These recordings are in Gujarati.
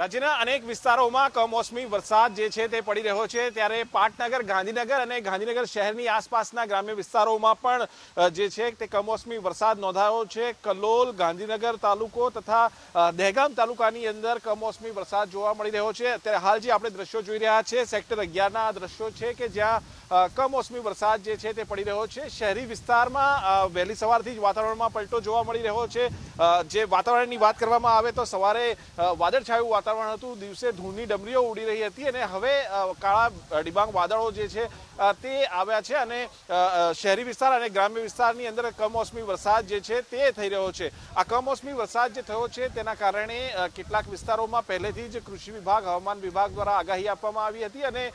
રાજ્યના અનેક વિસ્તારોમાં કમોસમી વરસાદ જે છે તે પડી રહ્યો છે ત્યારે પાટનગર ગાંધીનગર અને ગાંધીનગર શહેરની આસપાસના ગ્રામ્ય વિસ્તારોમાં પણ જે છે તે કમોસમી વરસાદ નોંધાયો છે કલોલ ગાંધીનગર તાલુકો તથા દહેગામ તાલુકાની અંદર કમોસમી વરસાદ જોવા મળી રહ્યો છે અત્યારે હાલ જે આપણે દ્રશ્યો જોઈ રહ્યા છે સેક્ટર અગિયારના દ્રશ્યો છે કે જ્યાં કમોસમી વરસાદ જે છે તે પડી રહ્યો છે શહેરી વિસ્તારમાં વહેલી સવારથી જ વાતાવરણમાં પલટો જોવા મળી રહ્યો છે જે વાતાવરણની વાત કરવામાં આવે તો સવારે વાદળછાયું વાતાવરણ વાતાવરણ હતું દિવસે ધૂળની ડમરીઓ ઉડી રહી હતી અને હવે કાળા ડિબાંગ વાદળો જે છે તે આવ્યા છે અને શહેરી વિસ્તાર અને ગ્રામ્ય વિસ્તારની અંદર કમોસમી વરસાદ જે છે તે થઈ રહ્યો છે આ કમોસમી વરસાદ જે થયો છે તેના કારણે કેટલાક વિસ્તારોમાં પહેલેથી જ કૃષિ વિભાગ હવામાન વિભાગ દ્વારા આગાહી આપવામાં આવી હતી અને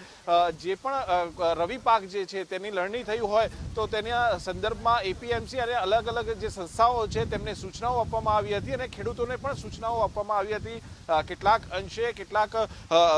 જે પણ રવિ પાક જે છે તેની લણણી થઈ હોય તો તેના સંદર્ભમાં એપીએમસી અને અલગ અલગ જે સંસ્થાઓ છે તેમને સૂચનાઓ આપવામાં આવી હતી અને ખેડૂતોને પણ સૂચનાઓ આપવામાં આવી હતી કેટલાક અંશે કેટલાક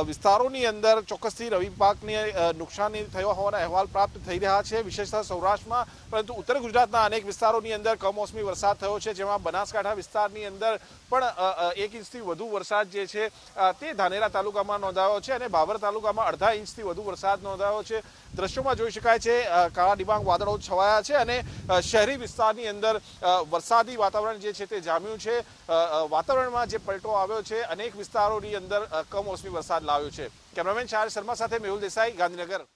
વિસ્તારોની અંદર ચોક્કસથી રવિ પાકને નુકસાની થયો હોવાના અહેવાલ પ્રાપ્ત થઈ રહ્યા છે વિશેષતા સૌરાષ્ટ્રમાં પરંતુ ઉત્તર ગુજરાતના અનેક વિસ્તારોની અંદર કમોસમી વરસાદ થયો છે જેમાં બનાસકાંઠા વિસ્તારની અંદર પણ એક ઇંચથી વધુ વરસાદ જે છે તે ધાનેરા તાલુકામાં નોંધાયો છે અને ભાવર તાલુકામાં અડધા ઇંચથી વધુ વરસાદ નોંધાયો છે દ્રશ્યોમાં જોઈ શકાય છે કાળા ડિબાંગ વાદળો છવાયા છે અને શહેરી વિસ્તારની અંદર વરસાદી વાતાવરણ જે છે તે જામ્યું છે વાતાવરણમાં જે પલટો આવ્યો છે અનેક વિસ્તારો વિસ્તારોની અંદર કમોસમી વરસાદ લાવ્યો છે કેમેરામેન શાહ શર્મા સાથે મેહુલ દેસાઈ ગાંધીનગર